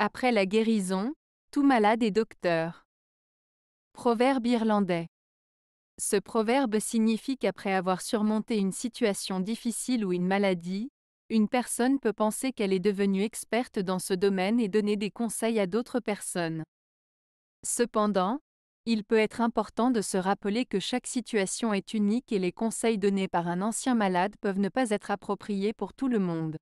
Après la guérison, tout malade est docteur. Proverbe irlandais. Ce proverbe signifie qu'après avoir surmonté une situation difficile ou une maladie, une personne peut penser qu'elle est devenue experte dans ce domaine et donner des conseils à d'autres personnes. Cependant, il peut être important de se rappeler que chaque situation est unique et les conseils donnés par un ancien malade peuvent ne pas être appropriés pour tout le monde.